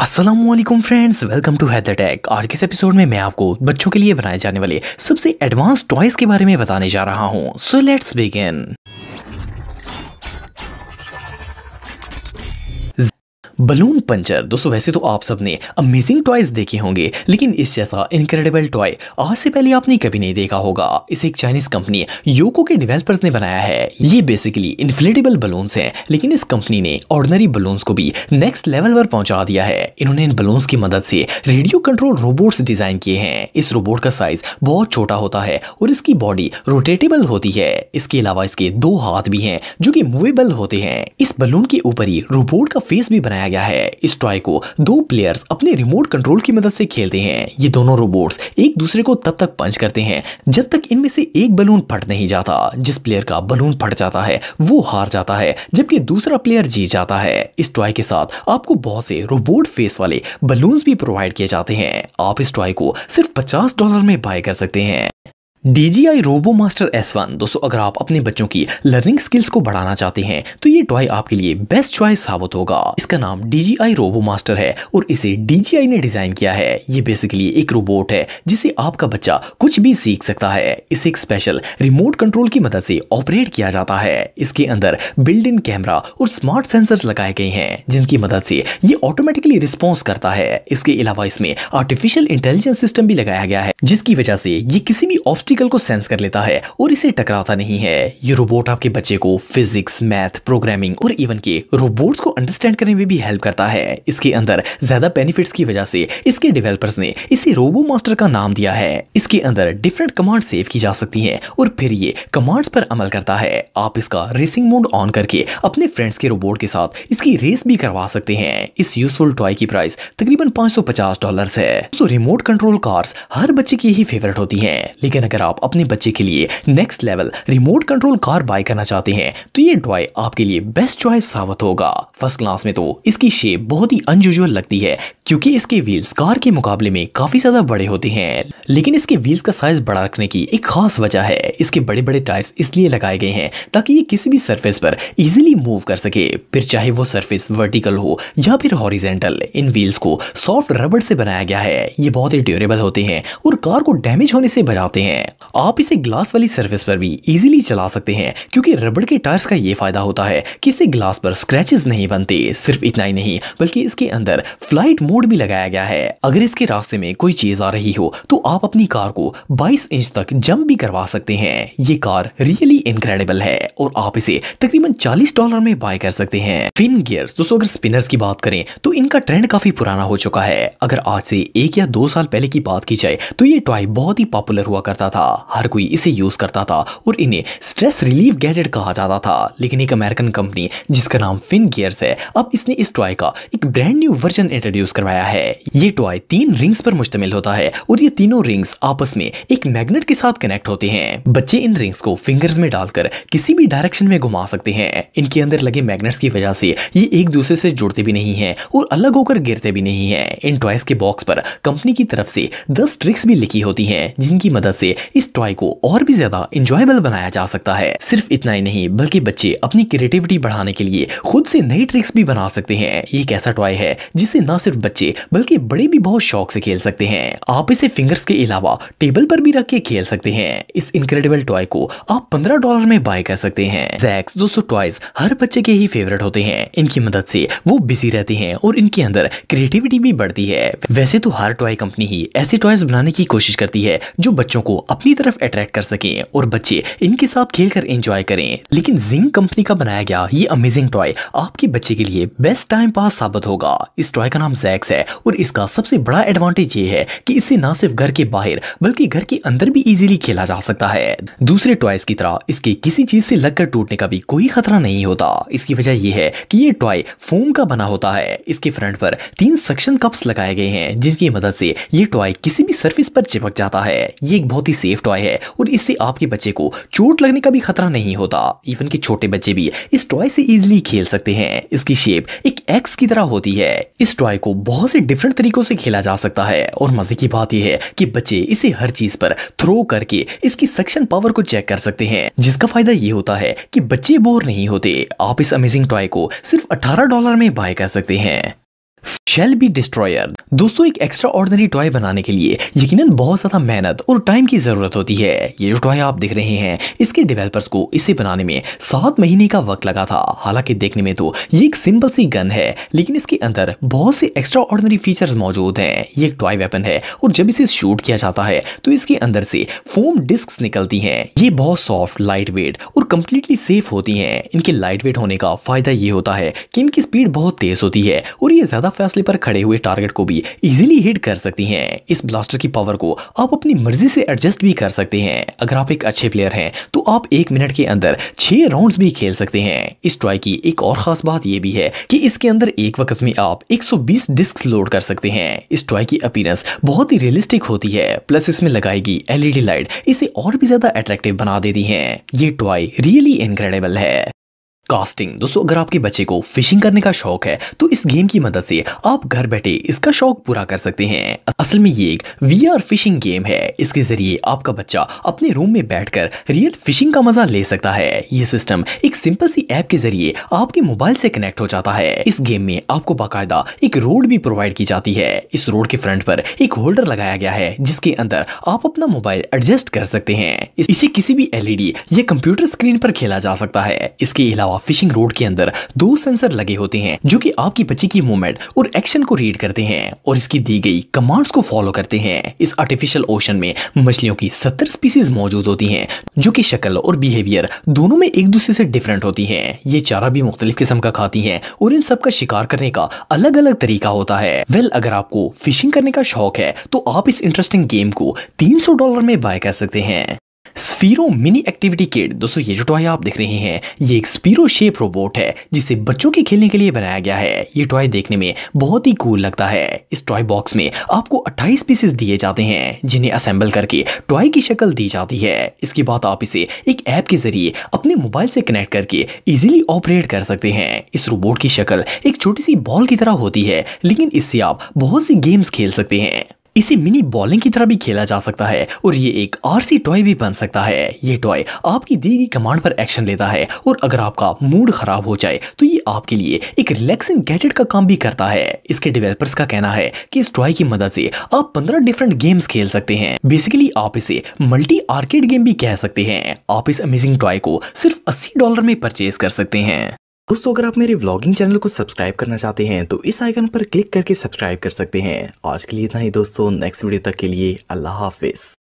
Aslam friends welcome to Haider tech आज के इस एपिसोड में मैं आपको बच्चों के लिए बनाए जाने वाले सबसे एडवांस टॉयज के बारे में बताने जा रहा हूँ so let's begin balloon puncture दोस्तों वैसे तो आप सबने अमेजिंग टॉयज देखे होंगे लेकिन इस जैसा इनक्रेडिबल टॉय आज से पहले आपने कभी नहीं देखा होगा इसे एक चाइनीज कंपनी योको के डेवलपर्स ने बनाया है ये बेसिकली इन्फ्लेटेबल बलून्स हैं लेकिन इस कंपनी ने ऑर्डनरी बलून्स को भी नेक्स्ट लेवल पर पहुंचा दिया है इन्होंने इन बलून्स की मदद से रेडियो कंट्रोल रोबोट डिजाइन किए हैं इस रोबोट का साइज बहुत छोटा होता है और इसकी बॉडी रोटेटेबल होती है इसके अलावा इसके दो हाथ भी है जो की मूवेबल होते हैं इस बलून के ऊपर ही रोबोट का फेस भी बनाया बनाया गया है इस टॉय को दो प्लेयर्स अपने रिमोट कंट्रोल की मदद से खेलते हैं ये दोनों रोबोट्स एक दूसरे को तब तक पंच करते हैं जब तक इनमें से एक बलून फट नहीं जाता जिस प्लेयर का बलून फट जाता है वो हार जाता है जबकि दूसरा प्लेयर जीत जाता है इस टॉय के साथ आपको बहुत से रोबोट फेस वाले बलून भी प्रोवाइड किए जाते हैं आप इस टॉय को सिर्फ पचास डॉलर में बाय कर सकते हैं DJI G I RoboMaster S one दोस्तों अगर आप अपने बच्चों की लर्निंग स्किल्स को बढ़ाना चाहते हैं तो ये टॉय आपके लिए बेस्ट चॉइस साबित होगा इसका नाम D J I RoboMaster है और इसे डी जी आई ने डिजाइन किया है ये बेसिकली एक रोबोट है जिसे आपका बच्चा कुछ भी सीख सकता है इसे एक स्पेशल रिमोट कंट्रोल की मदद से ऑपरेट किया जाता है इसके अंदर बिल्ड इन कैमरा और स्मार्ट सेंसर लगाए गए हैं जिनकी मदद से ये ऑटोमेटिकली रिस्पॉन्स करता है इसके अलावा इसमें आर्टिफिशियल इंटेलिजेंस सिस्टम भी लगाया गया है जिसकी वजह से ये किसी भी ऑप्टिक पार्टिकल को सेंस कर लेता है और इसे टकराता नहीं है ये रोबोट आपके बच्चे को फिजिक्स मैथ प्रोग्रामिंग और इवन के रोबोट्स को अंडरस्टैंड करने में भी हेल्प करता है इसके अंदर ज्यादा बेनिफिट्स की वजह से इसके डेवलपर्स ने इसे रोबो मास्टर का नाम दिया है इसके अंदर डिफरेंट कमांड सेव की जा सकती है और फिर ये कमांड्स पर अमल करता है आप इसका रेसिंग मोड ऑन करके अपने फ्रेंड्स के रोबोट के साथ इसकी रेस भी करवा सकते हैं इस यूजफुल टॉय की प्राइस तकरीबन 550 डॉलर्स है तो रिमोट कंट्रोल कार्स हर बच्चे की ही फेवरेट होती हैं लेकिन अगर अगर आप अपने बच्चे के लिए next level remote control car buy करना चाहते हैं तो ये टॉय आपके लिए बेस्ट चॉइस साबित होगा फर्स्ट क्लास में तो इसकी शेप बहुत ही अनयूजल लगती है क्योंकि इसके व्हील्स कार के मुकाबले में काफी ज्यादा बड़े होते हैं लेकिन इसके व्हील्स का साइज बड़ा रखने की एक खास वजह है इसके बड़े बड़े टायर्स इसलिए लगाए गए हैं ताकि ये किसी भी सरफेस पर इजिली मूव कर सके फिर चाहे वो सरफेस वर्टिकल हो या फिर हॉरिजेंटल इन व्हील्स को सॉफ्ट रबड़ से बनाया गया है ये बहुत ही ड्यूरेबल होते हैं और कार को डैमेज होने से बचाते हैं आप इसे ग्लास वाली सर्विस पर भी इजीली चला सकते हैं क्योंकि रबड़ के टायर्स का ये फायदा होता है कि इसे ग्लास पर स्क्रैचेस नहीं बनते सिर्फ इतना ही नहीं बल्कि इसके अंदर फ्लाइट मोड भी लगाया गया है अगर इसके रास्ते में कोई चीज आ रही हो तो आप अपनी कार को 22 इंच तक जंप भी करवा सकते हैं ये कार रियली इनक्रेडिबल है और आप इसे तकरीबन चालीस डॉलर में बाय कर सकते हैं फिन गियर्स दोस्तों अगर स्पिनर्स की बात करें तो इनका ट्रेंड काफी पुराना हो चुका है अगर आज से एक या दो साल पहले की बात की जाए तो ये टॉय बहुत ही पॉपुलर हुआ करता था था हर कोई इसे यूज़ करता था और इन्हें स्ट्रेस रिलीफ गैजेट कहा जाता था लेकिन एक अमेरिकन कंपनी जिसका नाम फिन गियर्स है अब इसने इस टॉय का एक ब्रांड न्यू वर्जन इंट्रोड्यूस करवाया है ये टॉय तीन रिंग्स पर मुश्तमिल होता है और ये तीनों रिंग्स आपस में एक मैग्नेट के साथ कनेक्ट होते हैं बच्चे इन रिंग्स को फिंगर्स में डालकर किसी भी डायरेक्शन में घुमा सकते हैं इनके अंदर लगे मैग्नेट्स की वजह से ये एक दूसरे से जुड़ते भी नहीं है और अलग होकर गिरते भी नहीं है इन टॉयस के बॉक्स पर कंपनी की तरफ से दस ट्रिक्स भी लिखी होती है जिनकी मदद से इस टॉय को और भी ज्यादा इंजॉयबल बनाया जा सकता है सिर्फ इतना ही नहीं बल्कि बच्चे अपनी क्रिएटिविटी बढ़ाने के लिए खुद से नई ट्रिक्स भी बना सकते हैं ये एक ऐसा टॉय है जिसे न सिर्फ बच्चे बल्कि बड़े भी बहुत शौक से खेल सकते हैं आप इसे फिंगर्स के अलावा टेबल पर भी रख के खेल सकते हैं इस इनक्रेडिबल टॉय को आप पंद्रह डॉलर में बाय कर सकते हैं जैक्स दोस्तों टॉयज हर बच्चे के ही फेवरेट होते हैं इनकी मदद से वो बिजी रहते हैं और इनके अंदर क्रिएटिविटी भी बढ़ती है वैसे तो हर टॉय कंपनी ही ऐसे टॉयज बनाने की कोशिश करती है जो बच्चों को अपनी तरफ अट्रैक्ट कर सके और बच्चे इनके साथ कर एंजॉय करें लेकिन जिंक कंपनी का बनाया गया ये अमेजिंग टॉय आपके बच्चे के लिए बेस्ट टाइम पास साबित होगा इस टॉय का नाम जैक्स है और इसका सबसे बड़ा एडवांटेज ये है कि इसे ना सिर्फ घर के बाहर बल्कि घर के अंदर भी इजीली खेला जा सकता है दूसरे टॉयज की तरह इसके किसी चीज से लगकर टूटने का भी कोई खतरा नहीं होता इसकी वजह यह है कि ये टॉय फोम का बना होता है इसके फ्रंट पर तीन सक्शन कप्स लगाए गए हैं जिनकी मदद से ये टॉय किसी भी सर्फिस पर चिपक जाता है ये एक बहुत ही सेफ टॉय है और इससे आपके बच्चे को चोट लगने का भी खतरा नहीं होता इवन के छोटे बच्चे भी इस टॉय से इजिली खेल सकते हैं इसकी शेप एक एक्स की तरह होती है इस टॉय को बहुत से डिफरेंट तरीकों से खेला जा सकता है और मजे की बात यह है कि बच्चे इसे हर चीज पर थ्रो करके इसकी सक्शन पावर को चेक कर सकते हैं जिसका फायदा ये होता है कि बच्चे बोर नहीं होते आप इस अमेजिंग टॉय को सिर्फ 18 डॉलर में बाय कर सकते हैं शेल बी डिस्ट्रॉयर दोस्तों एक एक्स्ट्रा ऑर्डनरी टॉय बनाने के लिए यकीनन बहुत ज्यादा मेहनत और टाइम की जरूरत होती है ये जो टॉय आप देख रहे हैं इसके डेवलपर्स को इसे बनाने में सात महीने का वक्त लगा था हालांकि देखने में तो ये एक सिंपल सी गन है लेकिन इसके अंदर बहुत से एक्स्ट्रा ऑर्डनरी फीचर मौजूद है ये एक टॉय वेपन है और जब इसे शूट किया जाता है तो इसके अंदर से फोम डिस्क निकलती है ये बहुत सॉफ्ट लाइट वेट और कंप्लीटली सेफ होती है इनके लाइट वेट होने का फायदा ये होता है की इनकी स्पीड बहुत तेज होती है और ये ज्यादा ज्यादा फैसले पर खड़े हुए टारगेट को भी इजीली हिट कर सकती हैं इस ब्लास्टर की पावर को आप अपनी मर्जी से एडजस्ट भी कर सकते हैं अगर आप एक अच्छे प्लेयर हैं तो आप एक मिनट के अंदर छह राउंड भी खेल सकते हैं इस ट्राई की एक और खास बात यह भी है कि इसके अंदर एक वक्त में आप 120 डिस्क लोड कर सकते हैं इस ट्राई की अपीरेंस बहुत ही रियलिस्टिक होती है प्लस इसमें लगाई गई एलईडी लाइट इसे और भी ज्यादा अट्रैक्टिव बना देती है ये टॉय रियली इनक्रेडिबल है कास्टिंग दोस्तों अगर आपके बच्चे को फिशिंग करने का शौक है तो इस गेम की मदद से आप घर बैठे इसका शौक पूरा कर सकते हैं असल में ये एक वीआर फिशिंग गेम है इसके जरिए आपका बच्चा अपने रूम में बैठकर रियल फिशिंग का मजा ले सकता है ये सिस्टम एक सिंपल सी ऐप के जरिए आपके मोबाइल से कनेक्ट हो जाता है इस गेम में आपको बाकायदा एक रोड भी प्रोवाइड की जाती है इस रोड के फ्रंट पर एक होल्डर लगाया गया है जिसके अंदर आप अपना मोबाइल एडजस्ट कर सकते हैं इसे किसी भी एलईडी या कंप्यूटर स्क्रीन पर खेला जा सकता है इसके अलावा फिशिंग रोड के अंदर दो सेंसर लगे होते हैं जो कि आपकी बच्ची की मूवमेंट और एक्शन को रीड करते हैं और इसकी दी गई कमांड्स को फॉलो करते हैं इस आर्टिफिशियल ओशन में मछलियों की सत्तर स्पीसीज मौजूद होती है जो की शक्ल और बिहेवियर दोनों में एक दूसरे से डिफरेंट होती है ये चारा भी मुख्तलिफ किस्म का खाती है और इन सब का शिकार करने का अलग अलग तरीका होता है वेल well, अगर आपको फिशिंग करने का शौक है तो आप इस इंटरेस्टिंग गेम को 300 डॉलर में बाय कर सकते हैं स्पीरो मिनी एक्टिविटी किट दोस्तों ये जो टॉय आप देख रहे हैं ये एक स्पीरो शेप रोबोट है जिसे बच्चों के खेलने के लिए बनाया गया है ये टॉय देखने में बहुत ही कूल लगता है इस टॉय बॉक्स में आपको 28 पीसेस दिए जाते हैं जिन्हें असेंबल करके टॉय की शक्ल दी जाती है इसके बाद आप इसे एक ऐप के जरिए अपने मोबाइल से कनेक्ट करके इजिली ऑपरेट कर सकते हैं इस रोबोट की शक्ल एक छोटी सी बॉल की तरह होती है लेकिन इससे आप बहुत सी गेम्स खेल सकते हैं इसे मिनी बॉलिंग की तरह भी खेला जा सकता है और ये एक आरसी टॉय भी बन सकता है ये टॉय आपकी दी गई कमांड पर एक्शन लेता है और अगर आपका मूड खराब हो जाए तो ये आपके लिए एक रिलैक्सिंग गैजेट का काम भी करता है इसके डेवलपर्स का कहना है कि इस टॉय की मदद से आप पंद्रह डिफरेंट गेम्स खेल सकते हैं बेसिकली आप इसे मल्टी आर्केड गेम भी कह सकते हैं आप इस अमेजिंग टॉय को सिर्फ अस्सी डॉलर में परचेज कर सकते हैं दोस्तों अगर आप मेरे व्लॉगिंग चैनल को सब्सक्राइब करना चाहते हैं तो इस आइकन पर क्लिक करके सब्सक्राइब कर सकते हैं आज के लिए इतना ही दोस्तों नेक्स्ट वीडियो तक के लिए अल्लाह हाफिज